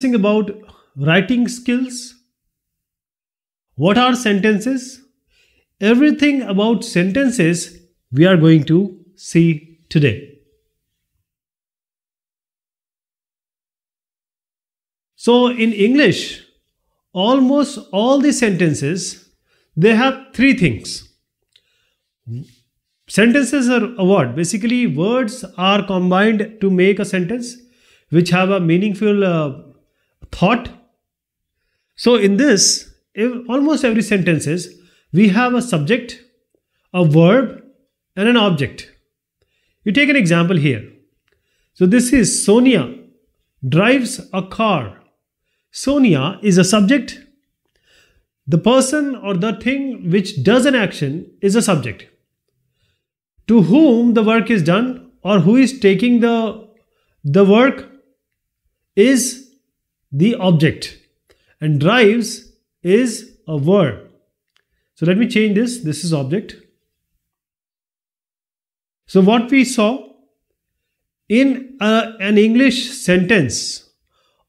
Think about writing skills. What are sentences? Everything about sentences we are going to see today. So in English, almost all the sentences, they have three things. Sentences are a word. Basically, words are combined to make a sentence which have a meaningful uh, thought. So in this, almost every sentence is we have a subject, a verb, and an object. You take an example here. So this is Sonia drives a car. Sonia is a subject. The person or the thing which does an action is a subject. To whom the work is done or who is taking the, the work is the object and drives is a verb. So let me change this. This is object. So what we saw in a, an English sentence,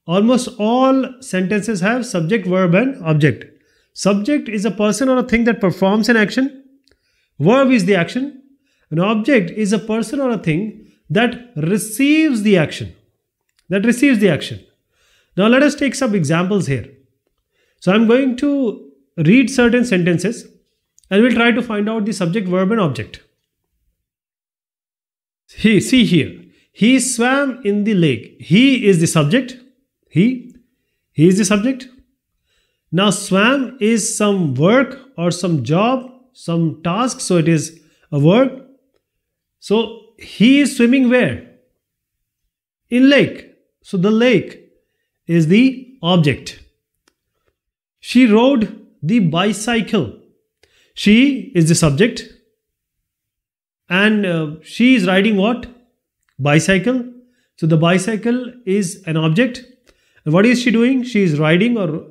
almost all sentences have subject, verb and object. Subject is a person or a thing that performs an action. Verb is the action. An object is a person or a thing that receives the action. That receives the action. Now let us take some examples here. So I'm going to read certain sentences and we'll try to find out the subject, verb and object. He, see here, he swam in the lake. He is the subject. He, he is the subject. Now swam is some work or some job, some task. So it is a verb. So he is swimming where? In lake. So the lake is the object. She rode the bicycle. She is the subject and uh, she is riding what? Bicycle. So the bicycle is an object. And what is she doing? She is riding or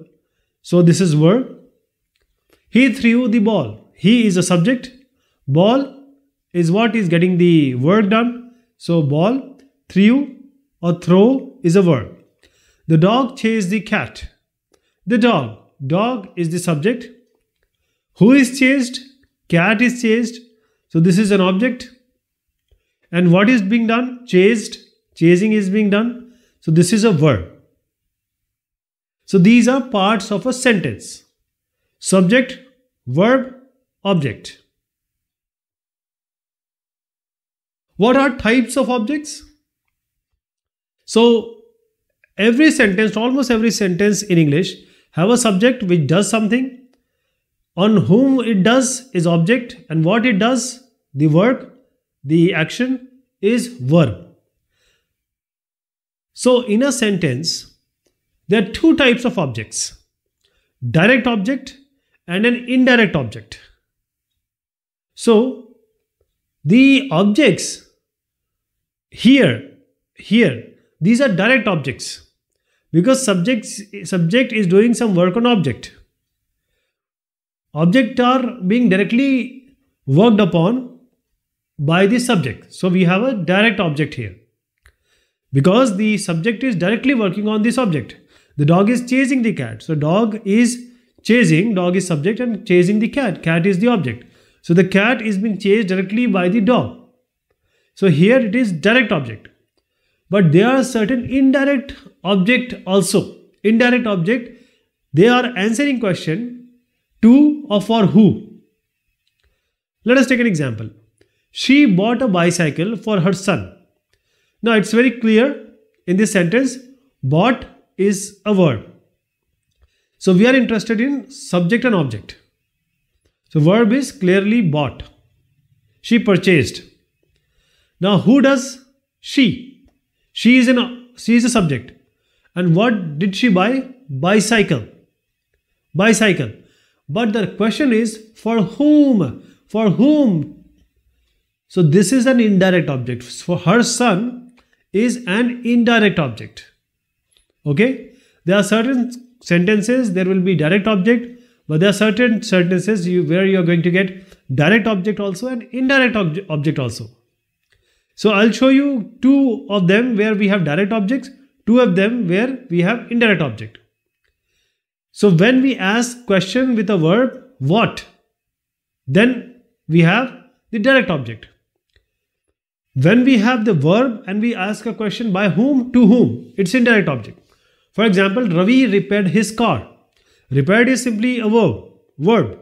so this is verb. He threw the ball. He is a subject. Ball is what is getting the work done. So ball, threw or throw is a verb. The dog chased the cat. The dog. Dog is the subject. Who is chased? Cat is chased. So this is an object. And what is being done? Chased. Chasing is being done. So this is a verb. So these are parts of a sentence. Subject, verb, object. What are types of objects? So every sentence, almost every sentence in English have a subject which does something, on whom it does is object and what it does, the work, the action is verb. So in a sentence, there are two types of objects, direct object and an indirect object. So the objects here, here, these are direct objects because subject subject is doing some work on object object are being directly worked upon by the subject so we have a direct object here because the subject is directly working on this object the dog is chasing the cat so dog is chasing dog is subject and chasing the cat cat is the object so the cat is being chased directly by the dog so here it is direct object but there are certain indirect object also, indirect object, they are answering question to or for who. Let us take an example. She bought a bicycle for her son. Now it's very clear in this sentence, bought is a verb. So we are interested in subject and object. So verb is clearly bought. She purchased. Now who does she? She is an she is a subject. And what did she buy? Bicycle. Bicycle. But the question is for whom? For whom? So this is an indirect object. For her son is an indirect object. Okay. There are certain sentences there will be direct object, but there are certain sentences you, where you are going to get direct object also and indirect object also. So I'll show you two of them where we have direct objects two of them where we have indirect object. So when we ask question with a verb what, then we have the direct object. When we have the verb and we ask a question by whom to whom, it's indirect object. For example, Ravi repaired his car. Repaired is simply a verb. Verb.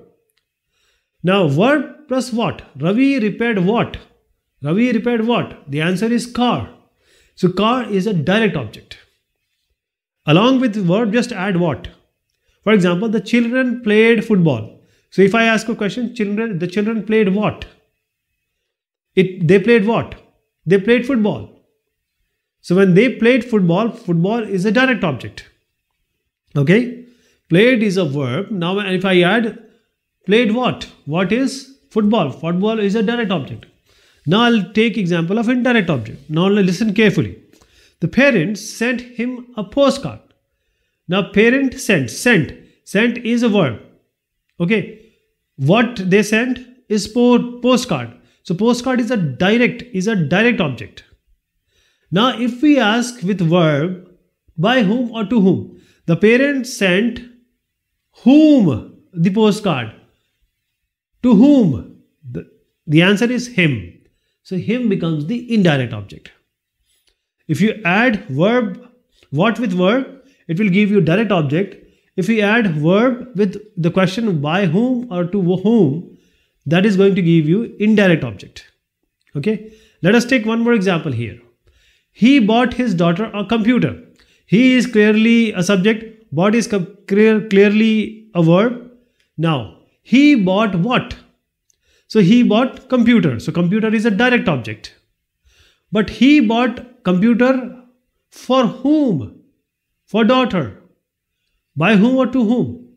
Now, verb plus what? Ravi repaired what? Ravi repaired what? The answer is car. So car is a direct object. Along with verb, just add what? For example, the children played football. So if I ask a question, children, the children played what? It, they played what? They played football. So when they played football, football is a direct object. Okay? Played is a verb. Now if I add played what? What is football? Football is a direct object. Now I'll take example of indirect object. Now listen carefully. The parent sent him a postcard. Now parent sent, sent, sent is a verb. Okay. What they sent is postcard. So postcard is a direct, is a direct object. Now if we ask with verb, by whom or to whom? The parent sent whom the postcard? To whom? The, the answer is him. So him becomes the indirect object. If you add verb what with verb, it will give you direct object. If you add verb with the question by whom or to whom, that is going to give you indirect object. Okay, let us take one more example here. He bought his daughter a computer. He is clearly a subject, bought is clear, clearly a verb. Now, he bought what? So he bought computer. So computer is a direct object. But he bought computer for whom? For daughter. By whom or to whom?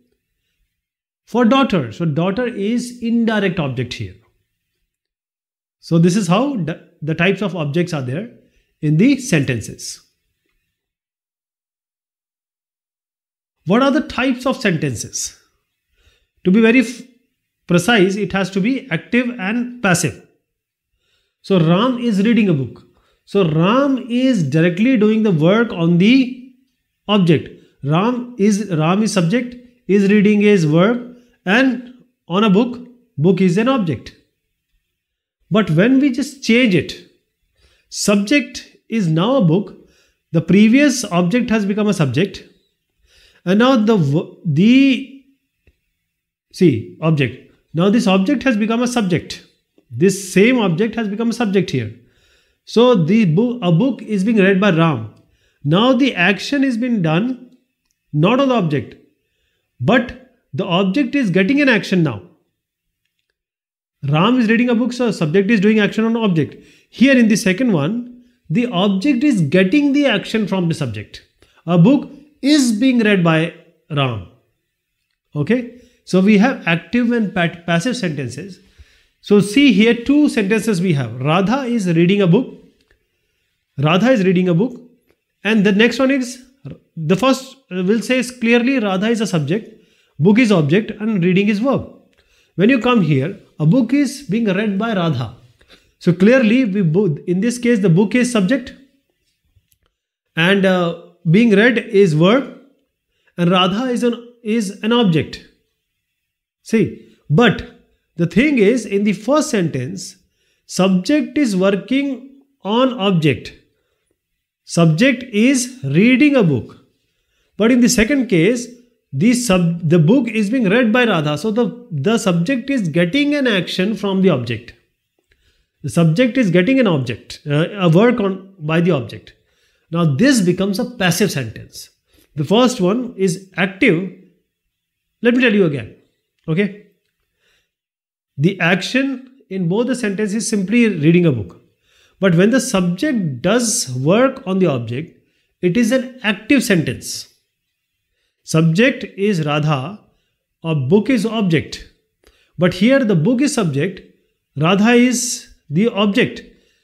For daughter. So daughter is indirect object here. So this is how the types of objects are there in the sentences. What are the types of sentences? To be very precise, it has to be active and passive. So Ram is reading a book. So Ram is directly doing the work on the object. Ram is Ram is subject, is reading is verb, and on a book, book is an object. But when we just change it, subject is now a book, the previous object has become a subject, and now the the see object now this object has become a subject. This same object has become a subject here. So the book, a book is being read by Ram. Now the action is being done not on the object, but the object is getting an action now. Ram is reading a book, so subject is doing action on object. Here in the second one, the object is getting the action from the subject. A book is being read by Ram. Okay, so we have active and passive sentences. So see here two sentences we have. Radha is reading a book. Radha is reading a book. And the next one is, the first will say clearly Radha is a subject, book is object and reading is verb. When you come here, a book is being read by Radha. So clearly, we in this case, the book is subject and uh, being read is verb and Radha is an, is an object. See, but the thing is, in the first sentence, subject is working on object. Subject is reading a book. But in the second case, the, sub, the book is being read by Radha. So the, the subject is getting an action from the object. The subject is getting an object, uh, a work on by the object. Now this becomes a passive sentence. The first one is active. Let me tell you again. Okay. The action in both the sentences is simply reading a book. But when the subject does work on the object, it is an active sentence. Subject is Radha, a book is object. But here the book is subject, Radha is the object.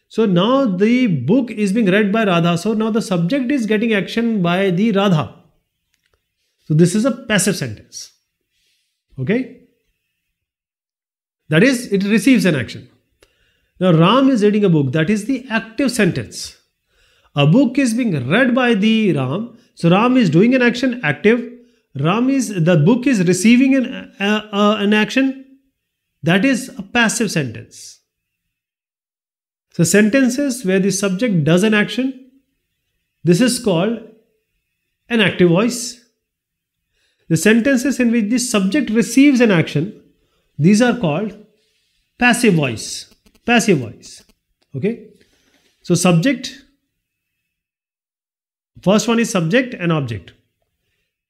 So now the book is being read by Radha. So now the subject is getting action by the Radha. So this is a passive sentence. Okay? That is, it receives an action. Now, Ram is reading a book. That is the active sentence. A book is being read by the Ram. So, Ram is doing an action, active. Ram is, the book is receiving an, uh, uh, an action. That is a passive sentence. So, sentences where the subject does an action, this is called an active voice. The sentences in which the subject receives an action, these are called passive voice. Passive voice. Okay. So subject, first one is subject and object.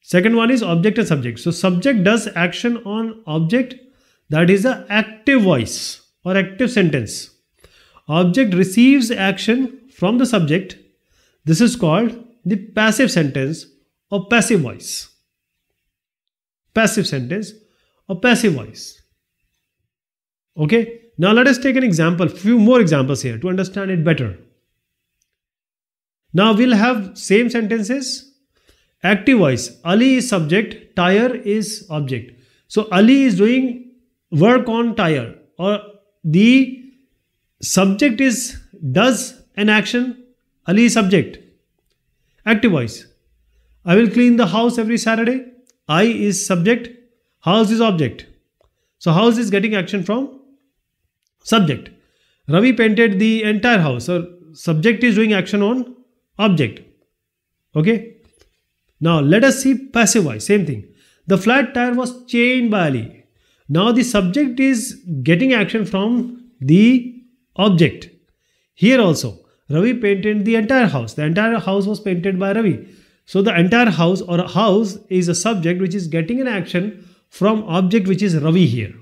Second one is object and subject. So subject does action on object that is the active voice or active sentence. Object receives action from the subject. This is called the passive sentence or passive voice passive sentence or passive voice. Okay, now let us take an example, few more examples here to understand it better. Now we'll have same sentences. Active voice, Ali is subject, tire is object. So Ali is doing work on tire or the subject is does an action. Ali is subject. Active voice, I will clean the house every Saturday. I is subject, house is object. So house is getting action from subject. Ravi painted the entire house. So subject is doing action on object. Okay. Now let us see passive voice. Same thing. The flat tire was chained by Ali. Now the subject is getting action from the object. Here also, Ravi painted the entire house. The entire house was painted by Ravi. So the entire house or house is a subject which is getting an action from object which is Ravi here.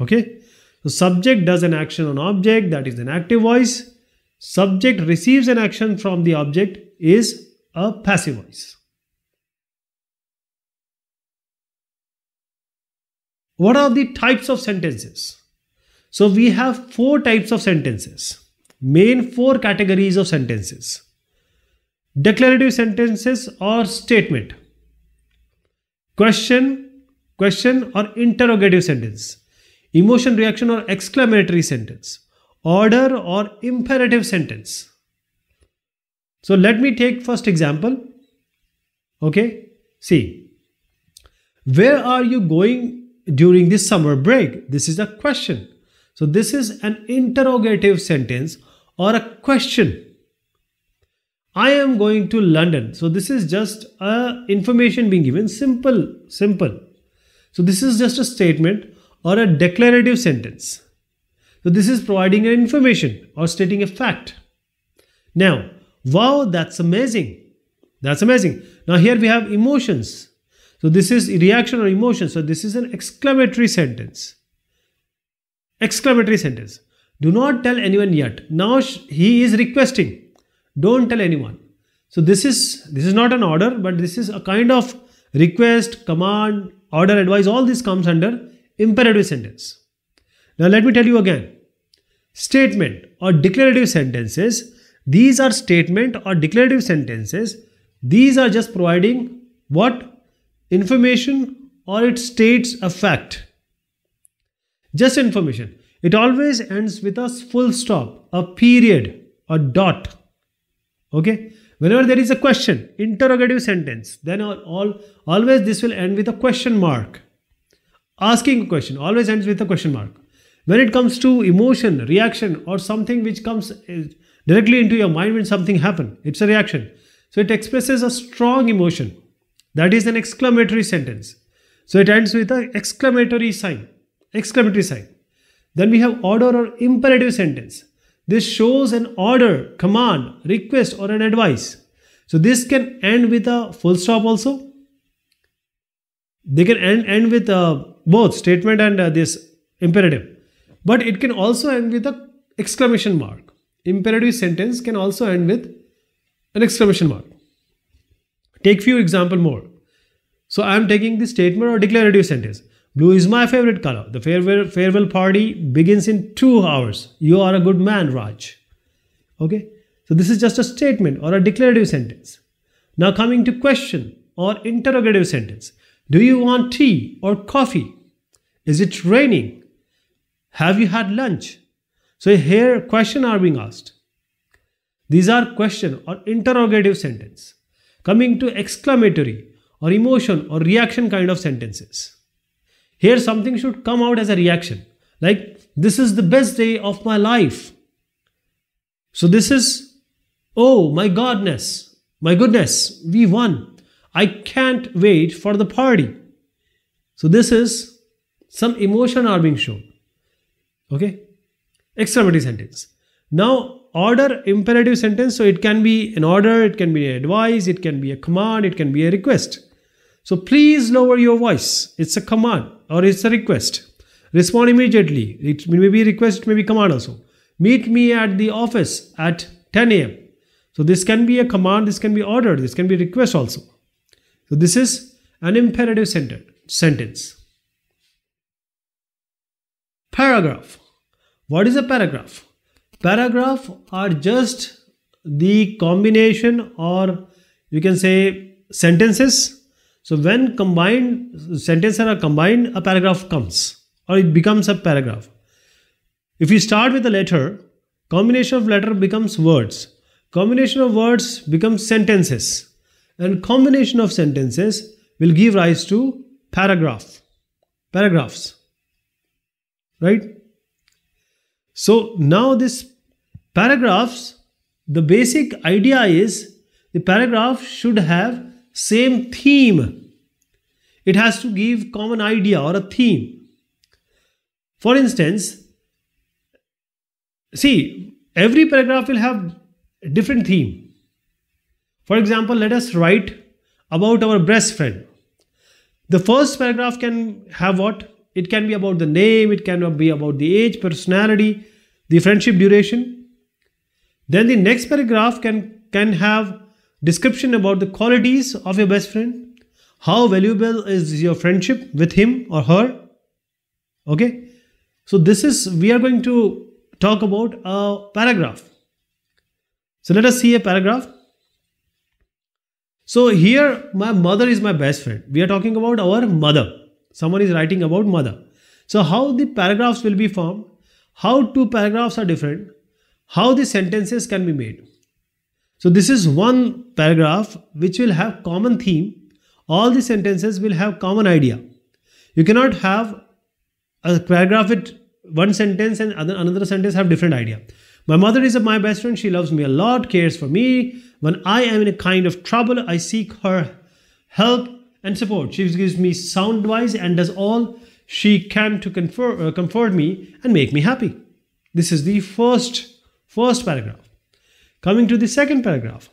Okay. So subject does an action on object that is an active voice. Subject receives an action from the object is a passive voice. What are the types of sentences? So we have four types of sentences, main four categories of sentences declarative sentences or statement question question or interrogative sentence emotion reaction or exclamatory sentence order or imperative sentence so let me take first example okay see where are you going during this summer break this is a question so this is an interrogative sentence or a question I am going to London. So this is just a information being given. Simple, simple. So this is just a statement or a declarative sentence. So this is providing an information or stating a fact. Now, wow, that's amazing. That's amazing. Now here we have emotions. So this is reaction or emotion. So this is an exclamatory sentence. Exclamatory sentence. Do not tell anyone yet. Now he is requesting. Don't tell anyone. So this is this is not an order, but this is a kind of request, command, order, advice. All this comes under imperative sentence. Now let me tell you again. Statement or declarative sentences. These are statement or declarative sentences. These are just providing what information or it states a fact. Just information. It always ends with a full stop, a period, a dot. Okay. Whenever there is a question, interrogative sentence, then all, all always this will end with a question mark. Asking a question always ends with a question mark. When it comes to emotion, reaction, or something which comes eh, directly into your mind when something happen, it's a reaction. So it expresses a strong emotion. That is an exclamatory sentence. So it ends with an exclamatory sign. Exclamatory sign. Then we have order or imperative sentence. This shows an order, command, request or an advice. So this can end with a full stop also. They can end, end with uh, both statement and uh, this imperative. But it can also end with a exclamation mark. Imperative sentence can also end with an exclamation mark. Take few example more. So I am taking the statement or declarative sentence. Blue is my favorite color. The farewell, farewell party begins in two hours. You are a good man, Raj. Okay, so this is just a statement or a declarative sentence. Now coming to question or interrogative sentence. Do you want tea or coffee? Is it raining? Have you had lunch? So here question are being asked. These are question or interrogative sentence. Coming to exclamatory or emotion or reaction kind of sentences. Here, something should come out as a reaction like, This is the best day of my life. So, this is, Oh my godness, my goodness, we won. I can't wait for the party. So, this is some emotion are being shown. Okay, exclamatory sentence. Now, order imperative sentence so it can be an order it can be an advice it can be a command it can be a request so please lower your voice. It's a command or it's a request. Respond immediately. It may be request, it may be command also. Meet me at the office at 10 a.m. So this can be a command, this can be ordered, this can be request also. So this is an imperative sentence. Paragraph. What is a paragraph? Paragraph are just the combination or you can say sentences so when combined sentences are combined, a paragraph comes or it becomes a paragraph. If you start with a letter, combination of letter becomes words. Combination of words becomes sentences. And combination of sentences will give rise to paragraph. Paragraphs. Right? So now this paragraphs, the basic idea is the paragraph should have same theme. It has to give common idea or a theme. For instance, see, every paragraph will have different theme. For example, let us write about our best friend. The first paragraph can have what? It can be about the name, it can be about the age, personality, the friendship duration. Then the next paragraph can, can have description about the qualities of your best friend, how valuable is your friendship with him or her. Okay, so this is we are going to talk about a paragraph. So let us see a paragraph. So here, my mother is my best friend. We are talking about our mother. Someone is writing about mother. So how the paragraphs will be formed, how two paragraphs are different, how the sentences can be made. So this is one paragraph which will have common theme. All the sentences will have common idea. You cannot have a paragraph with one sentence and other, another sentence have different idea. My mother is my best friend. She loves me a lot, cares for me. When I am in a kind of trouble, I seek her help and support. She gives me sound advice and does all she can to comfort, uh, comfort me and make me happy. This is the first first paragraph. Coming to the second paragraph.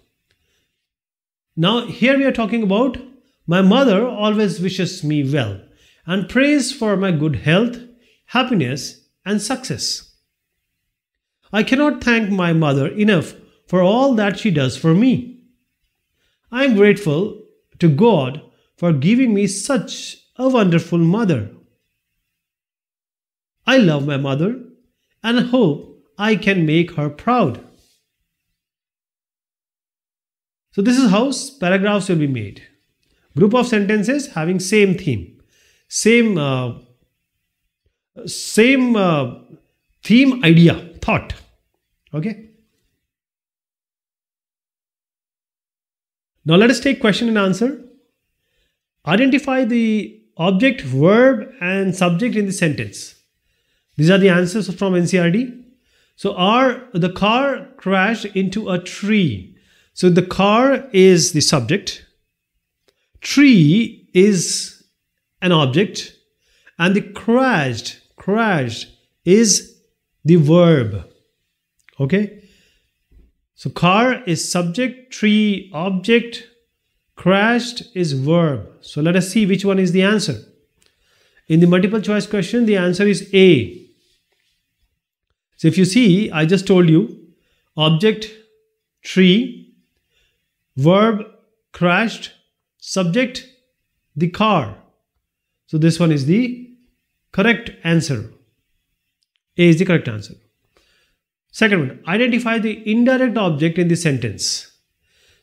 Now, here we are talking about my mother always wishes me well and prays for my good health, happiness, and success. I cannot thank my mother enough for all that she does for me. I am grateful to God for giving me such a wonderful mother. I love my mother and hope I can make her proud. So this is how paragraphs will be made. Group of sentences having same theme, same uh, same uh, theme idea thought. Okay. Now let us take question and answer. Identify the object, verb and subject in the sentence. These are the answers from NCRD. So, are the car crashed into a tree? So the car is the subject, tree is an object, and the crashed, crashed is the verb. Okay? So car is subject, tree object, crashed is verb. So let us see which one is the answer. In the multiple choice question, the answer is A. So if you see, I just told you object, tree, verb crashed, subject the car. So this one is the correct answer. A is the correct answer. Second one, identify the indirect object in the sentence.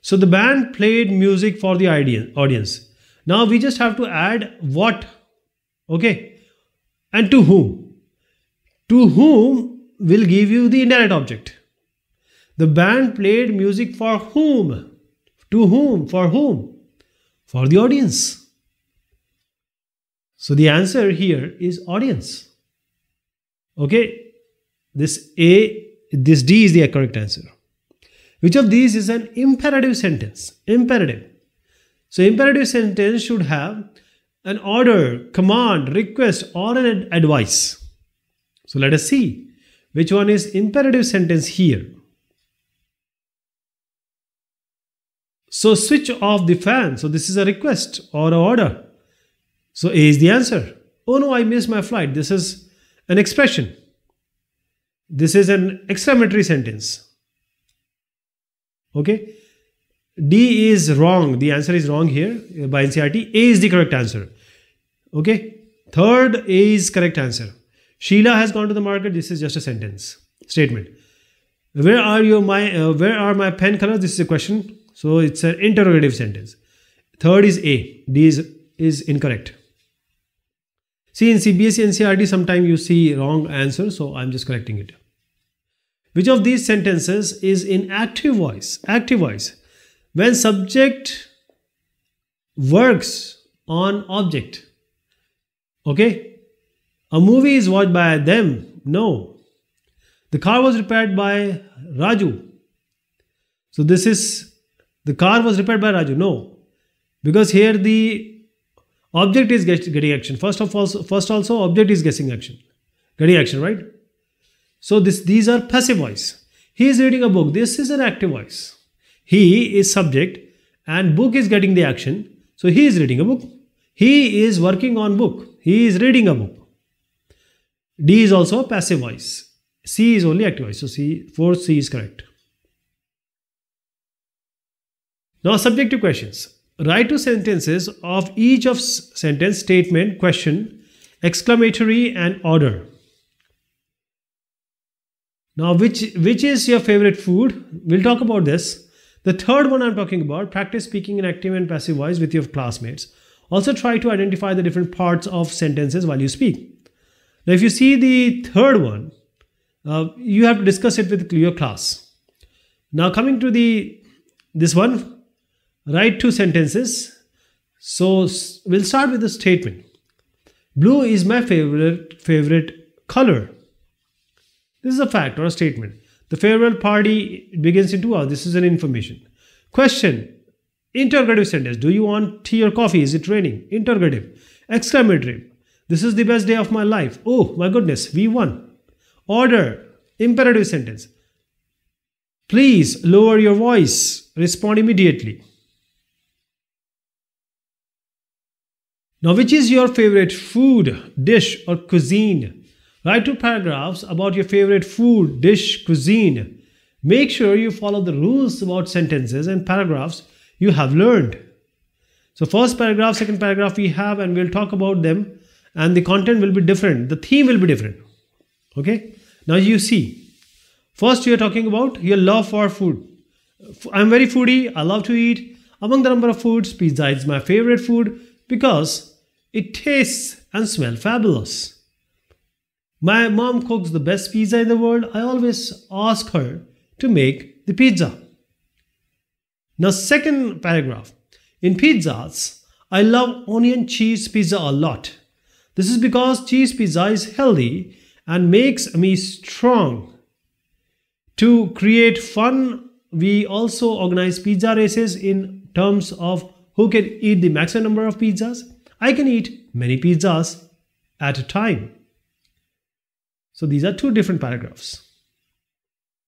So the band played music for the audience. Now we just have to add what, okay, and to whom. To whom will give you the indirect object. The band played music for whom? To whom? For whom? For the audience. So the answer here is audience. Okay, this A, this D is the correct answer. Which of these is an imperative sentence? Imperative. So imperative sentence should have an order, command, request, or an advice. So let us see which one is imperative sentence here. So switch off the fan. So this is a request or an order. So A is the answer. Oh no, I missed my flight. This is an expression. This is an exclamatory sentence. Okay. D is wrong. The answer is wrong here by NCRT. A is the correct answer. Okay. Third A is correct answer. Sheila has gone to the market. This is just a sentence statement. Where are your my uh, where are my pen colors? This is a question. So it's an interrogative sentence. Third is A. D is, is incorrect. See in CBSE and CRT sometimes you see wrong answer so I'm just correcting it. Which of these sentences is in active voice? Active voice. When subject works on object. Okay. A movie is watched by them. No. The car was repaired by Raju. So this is the car was repaired by Raju. No, because here the object is getting action. First of all, first also object is guessing action, getting action, right? So this these are passive voice. He is reading a book. This is an active voice. He is subject, and book is getting the action. So he is reading a book. He is working on book. He is reading a book. D is also a passive voice. C is only active voice. So C, 4C is correct. Now, subjective questions. Write two sentences of each of sentence, statement, question, exclamatory, and order. Now, which, which is your favorite food? We'll talk about this. The third one I'm talking about practice speaking in active and passive voice with your classmates. Also, try to identify the different parts of sentences while you speak. Now, if you see the third one, uh, you have to discuss it with your class. Now, coming to the this one, write two sentences. So we'll start with a statement. Blue is my favorite favorite color. This is a fact or a statement. The farewell party begins in two hours. This is an information. Question. Interrogative sentence. Do you want tea or coffee? Is it raining? Interrogative. Exclamatory. This is the best day of my life. Oh my goodness, we won. Order. Imperative sentence. Please lower your voice. Respond immediately. Now, which is your favorite food, dish, or cuisine? Write two paragraphs about your favorite food, dish, cuisine. Make sure you follow the rules about sentences and paragraphs you have learned. So, first paragraph, second paragraph we have, and we'll talk about them, and the content will be different. The theme will be different. Okay? Now, you see, first you're talking about your love for food. I'm very foodie, I love to eat. Among the number of foods, pizza is my favorite food because it tastes and smells fabulous. My mom cooks the best pizza in the world. I always ask her to make the pizza. Now, second paragraph. In pizzas, I love onion cheese pizza a lot. This is because cheese pizza is healthy and makes me strong. To create fun, we also organize pizza races in terms of who can eat the maximum number of pizzas I can eat many pizzas at a time. So these are two different paragraphs.